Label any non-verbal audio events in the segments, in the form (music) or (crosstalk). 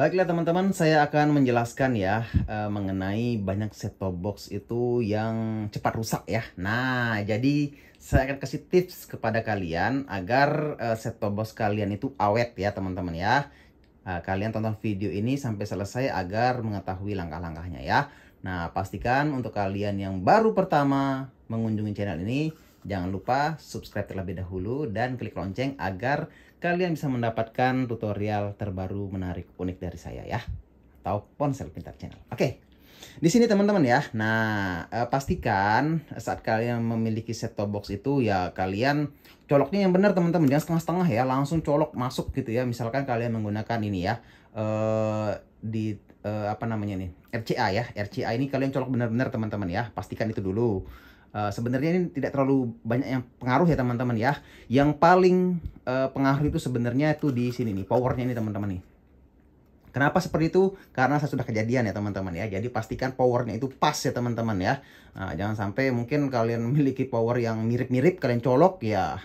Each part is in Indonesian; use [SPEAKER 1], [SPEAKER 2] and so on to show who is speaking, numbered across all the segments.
[SPEAKER 1] Baiklah teman-teman, saya akan menjelaskan ya uh, mengenai banyak set-top box itu yang cepat rusak ya. Nah, jadi saya akan kasih tips kepada kalian agar uh, eh, set-top box kalian itu awet ya teman-teman ya. Uh, kalian tonton video ini sampai selesai agar mengetahui langkah-langkahnya ya. Nah, pastikan untuk kalian yang baru pertama mengunjungi channel ini, Jangan lupa subscribe terlebih dahulu dan klik lonceng agar kalian bisa mendapatkan tutorial terbaru menarik unik dari saya ya. Atau ponsel pintar channel. Oke, okay. Di sini teman-teman ya. Nah, eh, pastikan saat kalian memiliki set top box itu ya kalian coloknya yang benar teman-teman. Jangan setengah-setengah ya, langsung colok masuk gitu ya. Misalkan kalian menggunakan ini ya. Eh, di eh, apa namanya nih? RCA ya. RCA ini kalian colok benar-benar teman-teman ya. Pastikan itu dulu. Eh, sebenarnya ini tidak terlalu banyak yang pengaruh ya teman-teman ya. Yang paling uh, pengaruh itu sebenarnya itu di sini nih, powernya ini teman-teman nih. Kenapa seperti itu? Karena saya sudah kejadian ya teman-teman ya. Jadi pastikan powernya itu pas ya teman-teman ya. Nah, jangan sampai mungkin kalian memiliki power yang mirip-mirip, kalian colok ya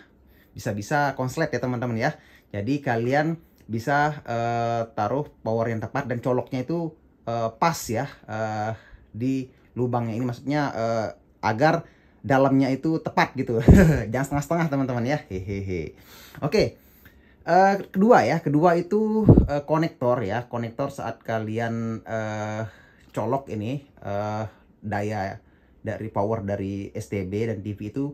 [SPEAKER 1] bisa-bisa konslet ya teman-teman ya. Jadi kalian bisa uh, taruh power yang tepat dan coloknya itu uh, pas ya uh, di lubangnya ini maksudnya uh, agar dalamnya itu tepat gitu. (laughs) Jangan setengah-setengah teman-teman ya. Hehehe. Oke. Uh, kedua ya, kedua itu uh, konektor ya. Konektor saat kalian uh, colok ini uh, daya dari power dari STB dan TV itu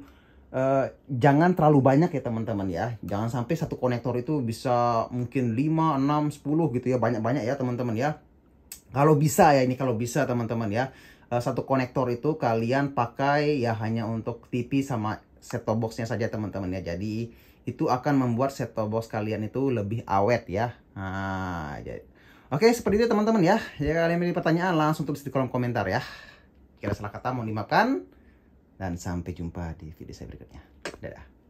[SPEAKER 1] Uh, jangan terlalu banyak ya teman-teman ya. Jangan sampai satu konektor itu bisa mungkin 5, 6, 10 gitu ya. Banyak-banyak ya teman-teman ya. Kalau bisa ya ini kalau bisa teman-teman ya. Eh, satu konektor itu kalian pakai ya hanya untuk TV sama set top boxnya saja teman-teman ya jadi itu akan membuat set top box kalian itu lebih awet ya nah, jadi. oke seperti itu teman-teman ya jika kalian memiliki pertanyaan langsung tulis di kolom komentar ya kira salah kata mau dimakan dan sampai jumpa di video saya berikutnya dadah